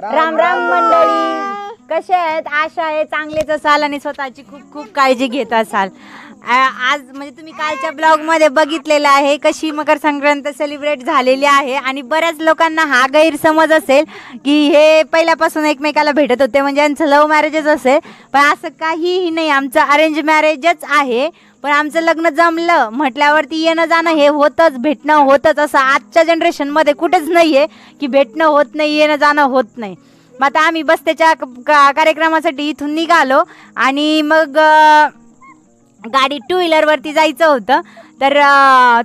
राम राम मंडळी कशा आहेत आशा आहे चांगलेच असाल आणि स्वतःची खूप खूप काळजी घेत असाल आज म्हणजे तुम्ही कालच्या ब्लॉग मध्ये बघितलेलं आहे कशी मकर संक्रांत सेलिब्रेट झालेली आहे आणि बऱ्याच लोकांना हा गैरसमज असेल की हे पहिल्यापासून एकमेकाला भेटत होते म्हणजे यांचं लव्ह मॅरेजच असेल पण असं काहीही नाही आमचं अरेंज मॅरेजच आहे पण आमचं लग्न जमलं म्हटल्यावरती येणं जाणं हे होतंच भेटणं होतंच असं आजच्या जनरेशनमध्ये कुठेच नाही आहे की भेटणं होत नाही येणं जाणं होत नाही मग आता आम्ही बस त्याच्या कार्यक्रमासाठी इथून निघालो आणि मग गाडी टू व्हीलरवरती जायचं होतं तर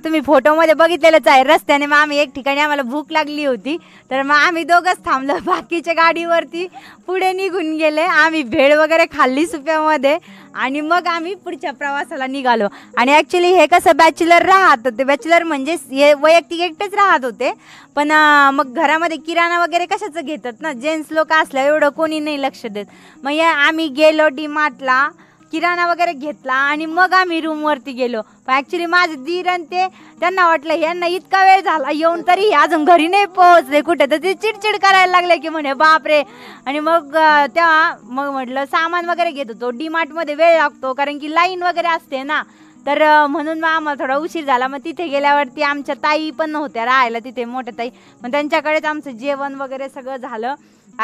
तुम्ही फोटोमध्ये बघितलेलंच आहे रस्त्याने मग आम्ही एक ठिकाणी आम्हाला भूक लागली होती तर मग आम्ही दोघंच थांबलो बाकीच्या गाडीवरती पुढे निघून गेले आम्ही भेळ वगैरे खाल्ली सुप्यामध्ये आणि मग आम्ही पुढच्या प्रवासाला निघालो आणि ॲक्च्युली हे कसं बॅचलर राहत होते बॅचलर म्हणजे हे वैयक्तिक एकटेच राहत होते पण मग घरामध्ये किराणा वगैरे कशाचं घेतात ना जेंट्स लोक असल्या एवढं कोणी नाही लक्ष देत मग या आम्ही गेलो डी मार्टला किराणा वगैरे घेतला आणि मग आम्ही रूमवरती गेलो ऍक्च्युली ॲक्च्युली माझं दीर आणि ते त्यांना वाटलं यांना इतका वेळ झाला येऊन तरी अजून घरी नाही पोहोचले कुठे तर ते चिडचिड करायला लागले की म्हणे बापरे आणि मग तेव्हा मग म्हटलं सामान वगैरे घेत होतो मध्ये वेळ लागतो कारण की लाईन वगैरे असते ना तर म्हणून मग आम्हाला थोडा उशीर झाला मग तिथे गेल्यावरती आमच्या ताई पण होत्या राहायला तिथे मोठ्या ताई मग त्यांच्याकडेच आमचं जेवण वगैरे सगळं झालं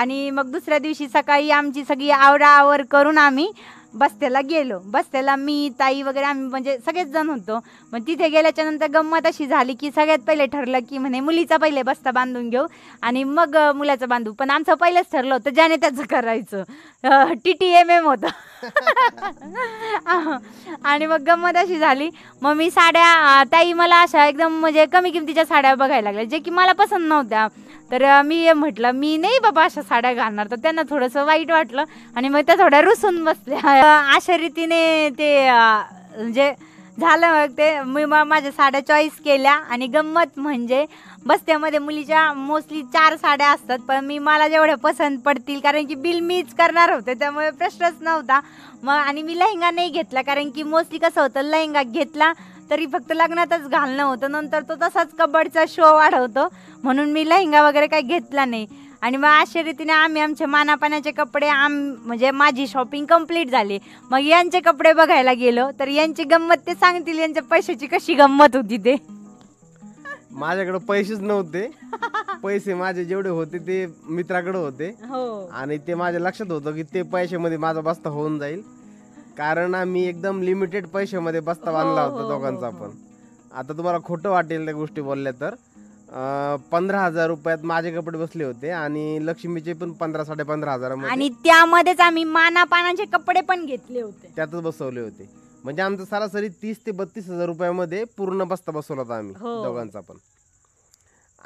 आणि मग दुसऱ्या दिवशी सकाळी आमची सगळी आवर करून आम्ही बस्त्याला गेलो बस्त्याला मी ताई वगैरे आम्ही म्हणजे सगळेच जण होतो मग तिथे गेल्याच्या नंतर गंमत अशी झाली की सगळ्यात पहिले ठरलं की म्हणे मुलीचा पहिले बस्ता बांधून घेऊ आणि मग मुलाचं बांधू पण आमचं पहिलंच ठरलं होतं ज्याने त्याचं करायचं टी टी एम एम होतं आणि मग गंमत अशी झाली मग मी साड्या ताई मला अशा एकदम म्हणजे कमी किमतीच्या साड्या बघायला लागल्या जे की मला पसंत नव्हत्या तर मी म्हटलं मी नाही बाबा अशा साड्या घालणार तर त्यांना थोडंसं वाईट वाटलं आणि मग त्या थोड्या रुसून बसल्या अशा रीतीने ते म्हणजे झालं मग ते मी माझ्या साड्या चॉईस केल्या आणि गंमत म्हणजे बस्त्यामध्ये मुलीच्या मोस्टली चार साड्या असतात पण मी मला जेवढ्या पसंत पडतील कारण की बिल मीच करणार होते त्यामुळे प्रश्नच नव्हता मग आणि मी लहंगा नाही घेतला कारण की मोस्टली कसं होतं लहंगा घेतला तरी फक्त लग्नातच घालणं होतं नंतर तो तसाच कबडचा शो वाढवतो म्हणून मी लहंगा वगैरे काही घेतला नाही आणि मग अशा रीतीने आम्ही आमच्या मानापाण्याचे कपडे आम म्हणजे माझी शॉपिंग कंप्लीट झाली मग यांचे कपडे बघायला गेलो तर यांची गंमत ते सांगतील यांच्या पैशाची कशी गंमत होती ते माझ्याकडे पैसेच नव्हते पैसे माझे जेवढे होते ते मित्राकडे होते हो. आणि ते माझ्या लक्षात होतं की ते पैशामध्ये माझा बस्ता होऊन जाईल कारण आम्ही एकदम लिमिटेड पैशामध्ये बस्ता बांधला होता हो, हो, दोघांचा आपण आता तुम्हाला खोट वाटेल त्या गोष्टी बोलल्या तर पंधरा हजार रुपयात माझे कपडे बसले होते आणि लक्ष्मीचे पण पंधरा साडे पंधरा हजार आणि त्यामध्येच आम्ही माना कपडे पण घेतले होते त्यातच बसवले होते म्हणजे आमचं सरासरी तीस ते बत्तीस हजार रुपयामध्ये पूर्ण बस्ता बसवला होता आम्ही हो. दोघांचा पण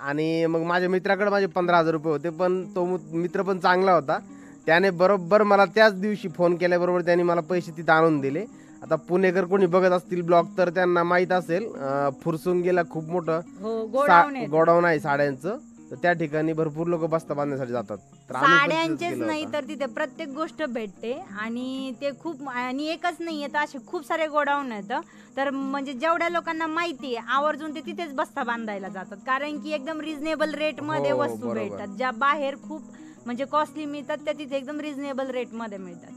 आणि मग माझ्या मित्राकडे माझे पंधरा हजार रुपये होते पण तो मित्र पण चांगला होता त्याने बरोबर मला त्याच दिवशी फोन केल्याबरोबर त्याने मला पैसे तिथे आणून दिले आता पुणेकर कोणी बघत असतील ब्लॉग तर त्यांना माहित असेल फुरसून गेला खूप मोठं हो, गोडाऊन आहे गोडाऊन आहे साड्यांचं तर त्या ठिकाणी भरपूर लोक बस्ता बांधण्यासाठी जातात साड्यांचेच नाही तर तिथे प्रत्येक गोष्ट भेटते आणि ते खूप आणि एकच नाही तर असे खूप सारे गोडाऊन आहेत तर म्हणजे जेवढ्या लोकांना माहिती आहे, आवर्जून ते तिथेच बस्ता बांधायला जातात कारण की एकदम रिझनेबल रेट मध्ये हो, वस्तू भेटतात ज्या बाहेर खूप म्हणजे कॉस्टली मिळतात त्या तिथे एकदम रिझनेबल रेट मध्ये मिळतात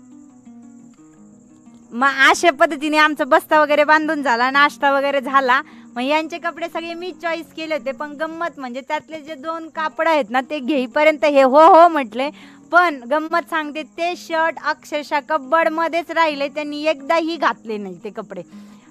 मग अशा पद्धतीने आमचा बस्ता वगैरे बांधून झाला नाश्ता वगैरे झाला मग यांचे कपडे सगळे मी चॉईस केले होते पण गंमत म्हणजे त्यातले जे दोन कापड आहेत ना ते घेईपर्यंत हे हो हो म्हटले पण गंमत सांगते ते शर्ट अक्षरशः कब्बडमध्येच राहिले त्यांनी एकदाही घातले नाही ते कपडे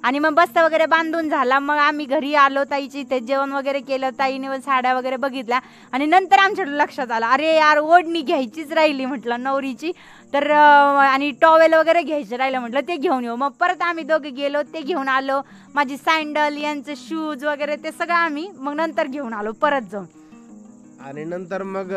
आणि मग बस्ता वगैरे बांधून झाला मग आम्ही घरी आलो ताईची इथे जेवण वगैरे केलं ताईने साड्या वगैरे बघितल्या आणि नंतर आमच्याकडे लक्षात आलं अरे यार ओढणी घ्यायचीच राहिली म्हटलं नवरीची तर आणि टॉवेल वगैरे घ्यायचे राहिलं म्हटलं ते घेऊन येऊ मग परत आम्ही दोघे गेलो ते घेऊन आलो माझी सँडल यांचे शूज वगैरे ते सगळं आम्ही मग नंतर घेऊन आलो परत जाऊन आणि नंतर मग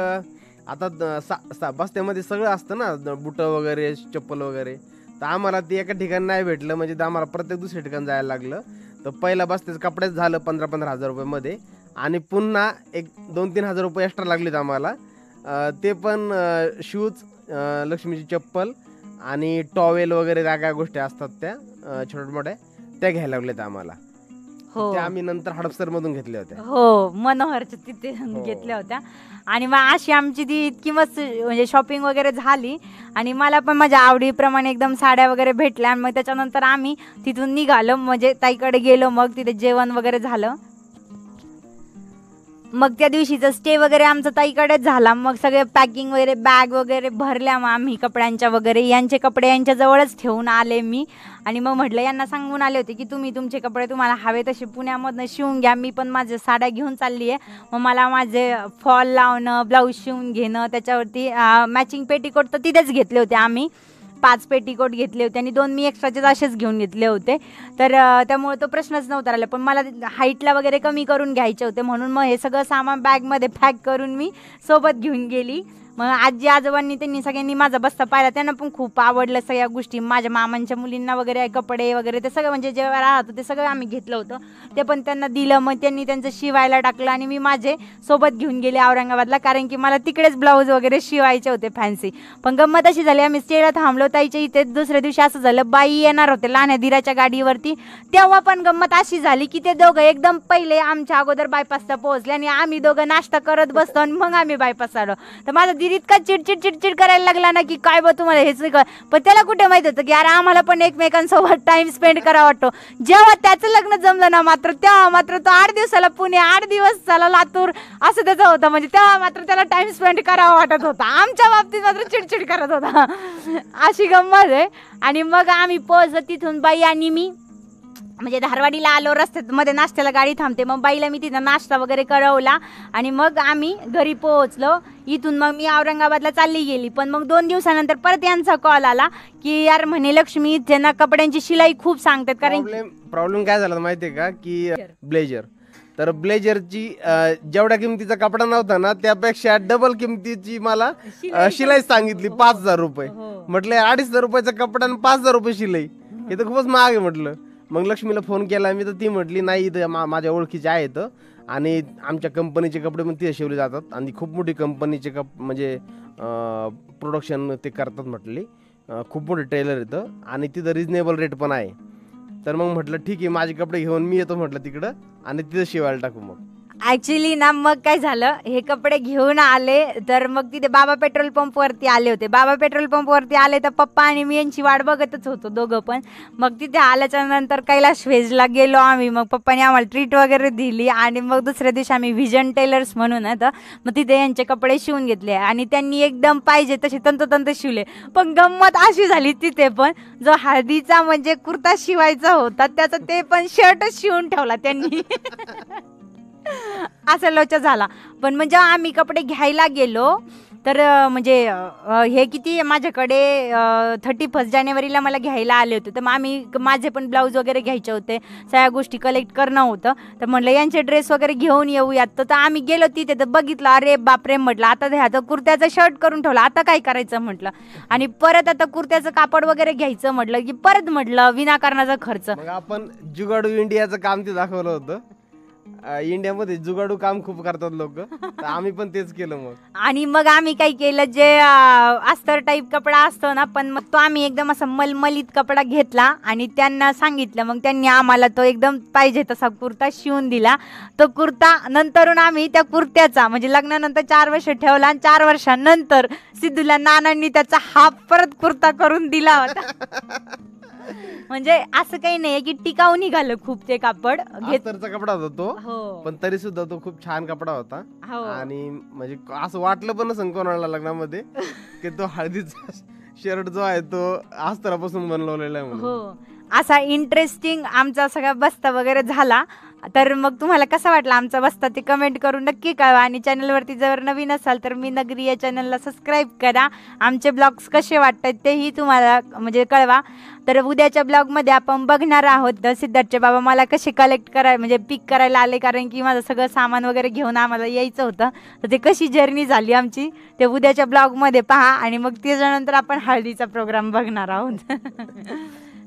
आता बस्त्यामध्ये सगळं असतं ना बुट वगैरे चप्पल वगैरे तर आम्हाला ते एका ठिकाणी नाही भेटलं म्हणजे तर आम्हाला प्रत्येक दुसऱ्या ठिकाणी जायला लागलं तर पहिला त्याचं कपडेच झालं पंधरा पंधरा हजार रुपयामध्ये आणि पुन्हा एक दोन तीन हजार रुपये एक्स्ट्रा लागलेत आम्हाला ते पण शूज लक्ष्मीची चप्पल आणि टॉवेल वगैरे ज्या काय गोष्टी असतात त्या छोट्या मोठ्या त्या घ्यायला लागल्यात आम्हाला हो आम्ही नंतर हडपसर मधून घेतल्या होत्या हो मनोहरच्या तिथे हो. घेतल्या होत्या आणि मग अशी आमची ती इतकी मस्त म्हणजे शॉपिंग वगैरे झाली आणि मला पण माझ्या आवडीप्रमाणे एकदम साड्या वगैरे भेटल्या आणि मग त्याच्यानंतर आम्ही तिथून निघालो म्हणजे ताईकडे गेलो मग तिथे जेवण वगैरे झालं मग त्या दिवशीचा स्टे वगैरे आमचा ताईकडे झाला मग सगळे पॅकिंग वगैरे बॅग वगैरे भरल्या मग आम्ही कपड्यांच्या वगैरे यांचे कपडे यांच्याजवळच ठेवून आले मी आणि मग म्हटलं यांना सांगून आले होते की तुम्ही तुमचे कपडे तुम्हाला हवे तसे पुण्यामधनं शिवून घ्या मी पण माझ्या साड्या घेऊन चालली आहे मग मला माझे फॉल लावणं ब्लाऊज शिवून घेणं त्याच्यावरती मॅचिंग पेटीकोट तर तिथेच घेतले होते आम्ही पाच पेटीकोट घेतले होते आणि दोन मी एक्स्ट्राचे असेच घेऊन घेतले होते तर त्यामुळे तो प्रश्नच नव्हता आला पण मला हाईटला वगैरे कमी करून घ्यायचे होते म्हणून मग हे सगळं सामान बॅगमध्ये पॅक करून मी सोबत घेऊन गेली मग आजी आजोबांनी त्यांनी सगळ्यांनी माझा बस्ता पाहिला त्यांना पण खूप आवडलं सगळ्या गोष्टी माझ्या मामांच्या मुलींना वगैरे कपडे वगैरे ते सगळं म्हणजे जेव्हा राहत ते सगळं आम्ही घेतलं होतं ते पण त्यांना दिलं मग त्यांनी त्यांचं शिवायला टाकलं आणि मी माझे सोबत घेऊन गेले औरंगाबादला कारण की मला तिकडेच ब्लाऊज वगैरे शिवायचे होते फॅन्सी पण गंमत अशी झाली आम्ही स्टेला थांबलो ताईच्या इथे दुसऱ्या दिवशी असं झालं बाई येणार होते लहान दिराच्या गाडीवरती तेव्हा पण गंमत अशी झाली की ते दोघं एकदम पहिले आमच्या अगोदर बायपासला पोहोचले आणि आम्ही दोघं नाश्ता करत बसतो आणि मग आम्ही बायपास आलो तर माझं दीदी इतका चिडचिड चिडचिड करायला लागला ना की काय बघ तुम्हाला हेच नाही पण त्याला कुठे माहित होतं की अरे आम्हाला पण एकमेकांसोबत टाइम स्पेंड करावा वाटतो जेव्हा त्याचं लग्न जमलं ना मात्र तेव्हा मात्र तो आठ दिवसाला पुणे आठ दिवस झाला लातूर असं त्याचा होता म्हणजे तेव्हा मात्र त्याला टाइम स्पेंड करावा वाटत होता आमच्या बाबतीत मात्र चिडचिड करत होता अशी गंमत आहे आणि मग आम्ही पोहोचलो तिथून बाई आणि मी म्हणजे धारवाडीला आलो रस्त्यात मध्ये नाश्त्याला गाडी थांबते मग बाईला मी तिथं नाश्ता वगैरे करवला आणि मग आम्ही घरी पोहोचलो इथून मग मी औरंगाबादला चालली गेली पण मग दोन दिवसानंतर परत यांचा कॉल आला की यार म्हणे लक्ष्मी त्यांना कपड्यांची शिलाई खूप सांगतात कारण प्रॉब्लेम काय झाला माहितीये का की ब्लेजर तर ब्लेजरची जेवढ्या किमतीचा कपडा नव्हता ना त्यापेक्षा डबल किमतीची मला शिलाई सांगितली पाच हजार रुपये हो, हो. म्हटलं अडीच हजार रुपयाचा कपडा आणि पाच हजार रुपये शिलाई हे तर खूपच महाग आहे म्हटलं मग लक्ष्मीला फोन केला मी तर ती म्हटली नाही इथं मा माझ्या ओळखीचे आहेत आणि आमच्या कंपनीचे कपडे पण तिथे शिवले जातात आणि खूप मोठी कंपनीचे कप म्हणजे प्रोडक्शन ते करतात म्हटली खूप मोठे ट्रेलर येतं आणि तिथं रिजनेबल रेट पण आहे तर मग म्हटलं ठीक आहे माझे कपडे घेऊन मी येतो म्हटलं तिकडं आणि तिथं शिवायला टाकू मग ऍक्च्युली ना मग काय झालं हे कपडे घेऊन आले तर मग तिथे बाबा पेट्रोल पंपवरती आले होते बाबा पेट्रोल पंपवरती आले तर पप्पा आणि मी यांची वाट बघतच होतो दोघं पण मग तिथे आल्याच्या नंतर कैलाश वेजला गेलो आम्ही मग पप्पाने आम्हाला ट्रीट वगैरे दिली आणि मग दुसऱ्या दिवशी आम्ही व्हिजन टेलर्स म्हणून आता मग तिथे यांचे कपडे शिवून घेतले आणि त्यांनी एकदम पाहिजे तसे तंतोतंत शिवले पण गंमत अशी झाली तिथे पण जो हळदीचा म्हणजे कुर्ता शिवायचा होता त्याचा ते पण शर्टच शिवून ठेवला त्यांनी असं लोच झाला पण म्हणजे आम्ही कपडे घ्यायला गेलो तर म्हणजे हे किती माझ्याकडे थर्टी फर्स्ट जानेवारीला मला घ्यायला आले होते तर मग आम्ही माझे पण ब्लाऊज वगैरे घ्यायचे होते सगळ्या गोष्टी कलेक्ट करणं होतं तर म्हटलं यांचे ड्रेस वगैरे घेऊन येऊयात तर आम्ही गेलो तिथे तर बघितलं अरे बापरे म्हटलं आता ह्या तर कुर्त्याचा शर्ट करून ठेवलं आता काय करायचं म्हटलं आणि परत आता कुर्त्याचं कापड वगैरे घ्यायचं म्हटलं की परत म्हटलं विनाकारणाचा खर्च आपण जुगाडू इंडियाचं काम ते दाखवलं होतं इंडियामध्ये जुगाडू काम खूप करतात लोक आम्ही पण तेच केलं मग आणि मग आम्ही काय केलं जे अस्तर टाईप कपडा असतो ना पण मग तो आम्ही एकदम असं मलमलीत कपडा घेतला आणि त्यांना सांगितलं मग त्यांनी आम्हाला तो एकदम पाहिजे तसा कुर्ता शिवून दिला तो कुर्ता नंतरून आम्ही त्या कुर्त्याचा म्हणजे लग्नानंतर चार वर्ष ठेवला आणि चार वर्षानंतर सिद्धूला नानांनी त्याचा हाफ परत कुर्ता करून दिला होता म्हणजे असं काही नाही की टिकाऊ निघालं खूप ते कापड घेतरचा कपडा होता तो हो. पण तरी सुद्धा तो खूप छान कपडा होता हो. आणि म्हणजे असं वाटलं पण नसेल कोणाला लग्नामध्ये की तो हळदीचा शर्ट जो आहे तो अस्तरापासून बनवलेला आहे म्हणून हो. असा इंटरेस्टिंग आमचा सगळा बस्ता वगैरे झाला तर मग तुम्हाला कसा वाटला आमचा बस्ता ते कमेंट करून नक्की कळवा आणि चॅनलवरती जर नवीन असाल तर मी नगरी या चॅनलला सबस्क्राईब करा आमचे ब्लॉग्स कसे वाटतात तेही तुम्हाला म्हणजे कळवा तर उद्याच्या ब्लॉगमध्ये आपण बघणार आहोत सिद्धार्थचे बाबा मला कसे कलेक्ट कराय म्हणजे पिक करायला आले कारण की माझं सगळं सामान वगैरे घेऊन आम्हाला यायचं होतं तर ते कशी जर्नी झाली आमची ते उद्याच्या ब्लॉगमध्ये पहा आणि मग त्याच्यानंतर आपण हळदीचा प्रोग्राम बघणार आहोत